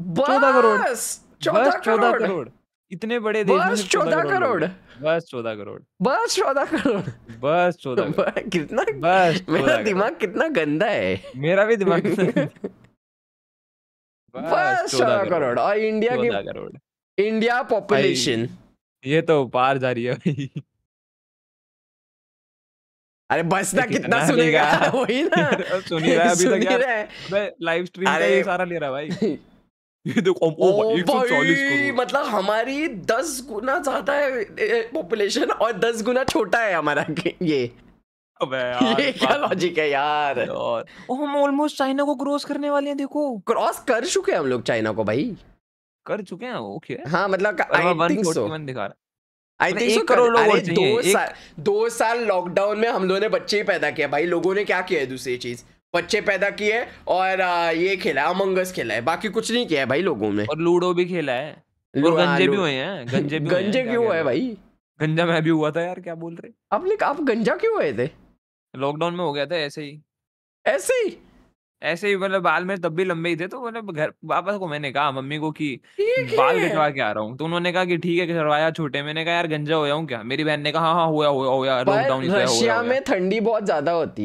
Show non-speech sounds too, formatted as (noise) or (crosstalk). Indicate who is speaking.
Speaker 1: चौदह करोड़ बस चौदह करोड़ इतने बड़े देश बस चौदह करोड़ बस चौदह करोड़ बस चौदह करोड़ बस चौदह (laughs) कितना बस मेरा दिमाग कितना गंदा है मेरा भी दिमाग (laughs) बस चौदह करोड़ और इंडिया की इंडिया पॉपुलेशन ये तो पार जा रही है भाई अरे बस ना कितना सुनेगा (laughs) वही ना सुन रहा है अभी तक यार लाइव स्ट्रीम का ये सारा ले रहा भाई ये देखो ओ भाई मतलब हमारी दस गुना ज्यादा है पॉपुलेशन और दस गुना छोटा है हमारा (laughs) ये (laughs) ये क्या लॉजिक है यार और हम ऑलमोस्ट चाइना को क्रॉस करने वाले हैं देखो क्रॉस कर चुके हैं हम लोग चाइना को भाई कर चुके हैं ओके हाँ मतलब I think so
Speaker 2: I think crore लोग दो साल
Speaker 1: दो साल लॉकडाउन में हम लोगों ने बच्चे ही पैदा किया भाई लोगों ने क्या किया है दूसरी चीज़ बच्चे पैदा किए और ये खेला अमंगस खेला है बाकी कुछ नहीं किया है भाई लोगों ने और लूडो भी खेला है और हाँ, गंजे भी हुए हैं गंजे भी गंजे क्यों हुए भाई गंजा मैं भी हुआ था यार क्या बोल रहे आपने आप गंजा क्यों हुए थे लॉकडाउन में हो गया था ऐसे ही ऐसे ही ऐसे ही मतलब बाल में तब भी लंबे ही थे तो मतलब घर वापस को मैंने कहा मम्मी को कि बाल कटवा के आ रहा हूँ तो उन्होंने कहा कि ठीक है करवाया छोटे मैंने कहा यार गंजा होया हूँ क्या मेरी बहन ने कहा हाँ, हाँ हुआ हुआ हुआ लॉकडाउन रशिया में ठंडी बहुत ज्यादा होती है